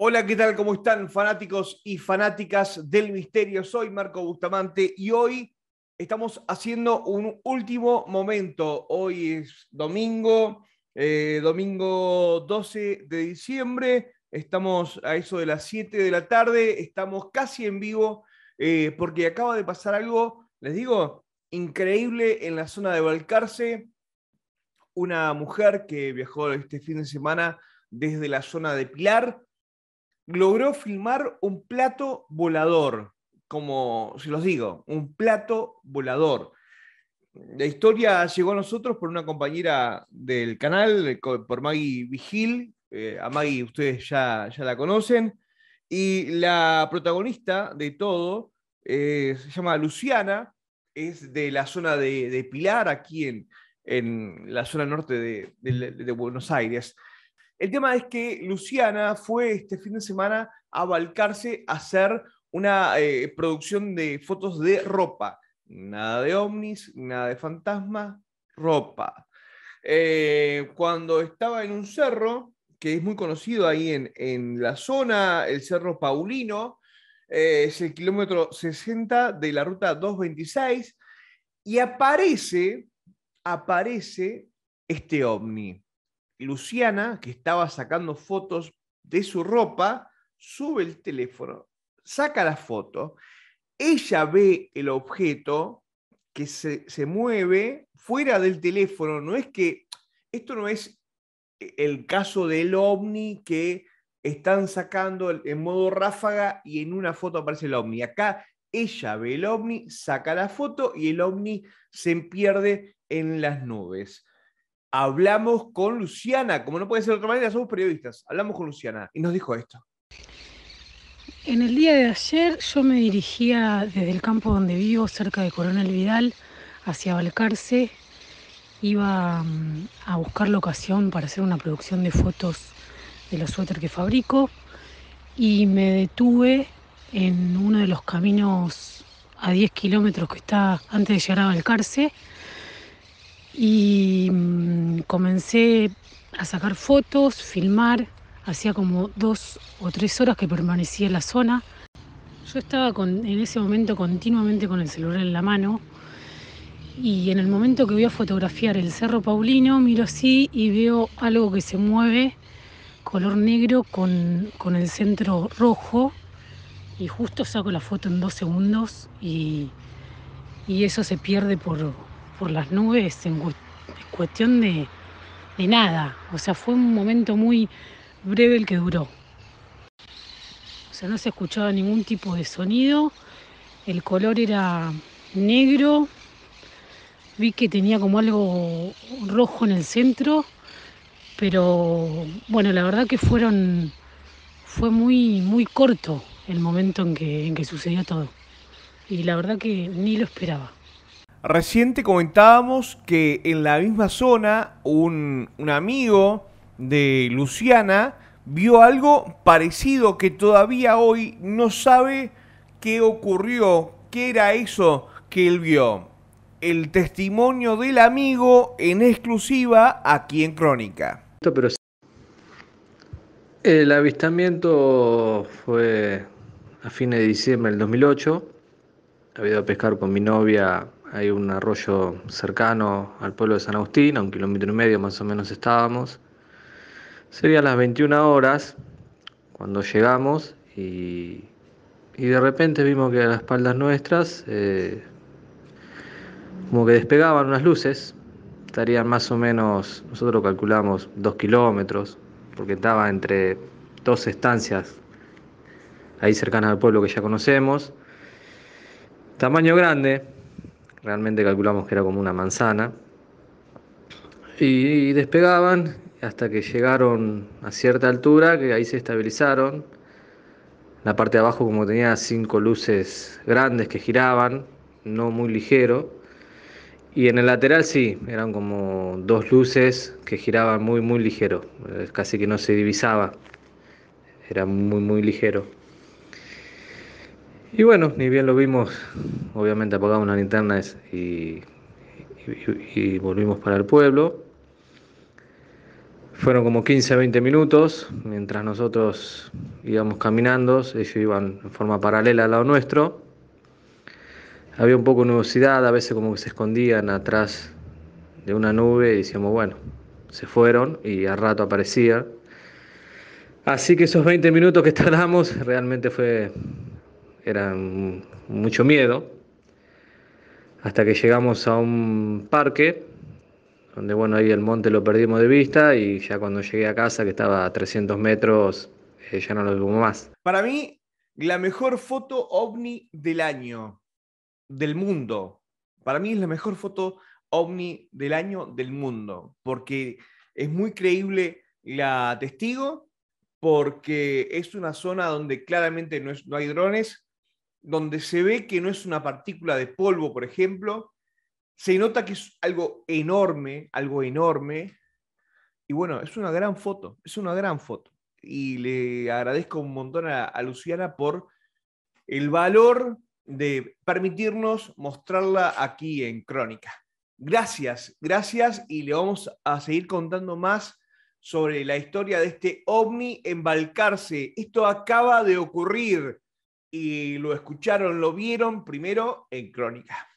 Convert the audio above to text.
Hola, ¿qué tal? ¿Cómo están fanáticos y fanáticas del misterio? Soy Marco Bustamante y hoy estamos haciendo un último momento. Hoy es domingo, eh, domingo 12 de diciembre. Estamos a eso de las 7 de la tarde. Estamos casi en vivo eh, porque acaba de pasar algo, les digo, increíble en la zona de Balcarce. Una mujer que viajó este fin de semana desde la zona de Pilar logró filmar un plato volador, como se los digo, un plato volador. La historia llegó a nosotros por una compañera del canal, por Maggie Vigil. Eh, a Maggie ustedes ya, ya la conocen. Y la protagonista de todo eh, se llama Luciana, es de la zona de, Pilar, aquí en, la zona norte de Buenos Aires. El tema es que Luciana fue este fin de semana a Balcarce a hacer una eh, producción de fotos de ropa. Nada de ovnis, nada de fantasma, ropa. Eh, cuando estaba en un cerro, que es muy conocido ahí en, la zona, el Cerro Paulino, eh, es el kilómetro 60 de la ruta 226, y aparece, aparece este ovni. Luciana, que estaba sacando fotos de su ropa, sube el teléfono, saca la foto, ella ve el objeto que se, mueve fuera del teléfono, no es que esto no es el caso del ovni que están sacando en modo ráfaga y en una foto aparece el ovni. Acá ella ve el ovni, saca la foto y el ovni se pierde en las nubes hablamos con Luciana, como no puede ser de otra manera, somos periodistas, hablamos con Luciana y nos dijo esto. En el día de ayer yo me dirigía desde el campo donde vivo, cerca de Coronel Vidal, hacia Valcarce. Iba mm, a buscar locación para hacer una producción de fotos de los suéter que fabrico y me detuve en uno de los caminos a 10 kilómetros que está antes de llegar a Valcarce, y mm, comencé a sacar fotos, filmar. Hacía como dos o tres horas que permanecía en la zona. Yo estaba en ese momento continuamente con el celular en la mano y en el momento que voy a fotografiar el Cerro Paulino, miro así y veo algo que se mueve, color negro con, el centro rojo y justo saco la foto en dos segundos y, y eso se pierde por, por las nubes en, cuestión de, nada. O sea, fue un momento muy breve el que duró. O sea, no se escuchaba ningún tipo de sonido. El color era negro. Vi que tenía como algo rojo en el centro. Pero bueno, la verdad que fueron. fue muy, muy corto el momento en que, en que sucedió todo. Y la verdad que ni lo esperaba. Reciente comentábamos que en la misma zona un, amigo de Luciana vio algo parecido que todavía hoy no sabe qué ocurrió, qué era eso que él vio. El testimonio del amigo en exclusiva aquí en Crónica. el avistamiento fue a fines de diciembre del 2008. Había ido a pescar con mi novia hay un arroyo cercano al pueblo de San Agustín, a un kilómetro y medio más o menos estábamos. Serían las 21 horas cuando llegamos y, y de repente vimos que a las espaldas nuestras eh, como que despegaban unas luces, estarían más o menos, nosotros calculamos, dos kilómetros, porque estaba entre dos estancias ahí cercanas al pueblo que ya conocemos. Tamaño grande, realmente calculamos que era como una manzana, y despegaban hasta que llegaron a cierta altura, que ahí se estabilizaron. La parte de abajo como tenía cinco luces grandes que giraban, no muy ligero. Y en el lateral sí, eran como dos luces que giraban muy, muy ligero. Eh, casi que no se divisaba. Era muy, muy ligero. Y bueno, ni bien lo vimos, obviamente apagamos las linternas y, volvimos para el pueblo. Fueron como 15 20 minutos mientras nosotros íbamos caminando, ellos iban en forma paralela al lado nuestro. Había un poco de nubosidad, a veces como que se escondían atrás de una nube y decíamos, bueno, se fueron y al rato aparecían. Así que esos 20 minutos que tardamos realmente fue era mucho miedo, hasta que llegamos a un parque, donde bueno, ahí el monte lo perdimos de vista y ya cuando llegué a casa, que estaba a 300 metros, eh, ya no lo vimos más. Para mí, la mejor foto ovni del año, del mundo. Para mí es la mejor foto ovni del año del mundo, porque es muy creíble la testigo, porque es una zona donde claramente no hay drones, donde se ve que no es una partícula de polvo, por ejemplo, se nota que es algo enorme, algo enorme. Y bueno, es una gran foto, es una gran foto. Y le agradezco un montón a, Luciana por el valor de permitirnos mostrarla aquí en Crónica. Gracias, gracias y le vamos a seguir contando más sobre la historia de este ovni embalcarse. Esto acaba de ocurrir y lo escucharon, lo vieron primero en Crónica.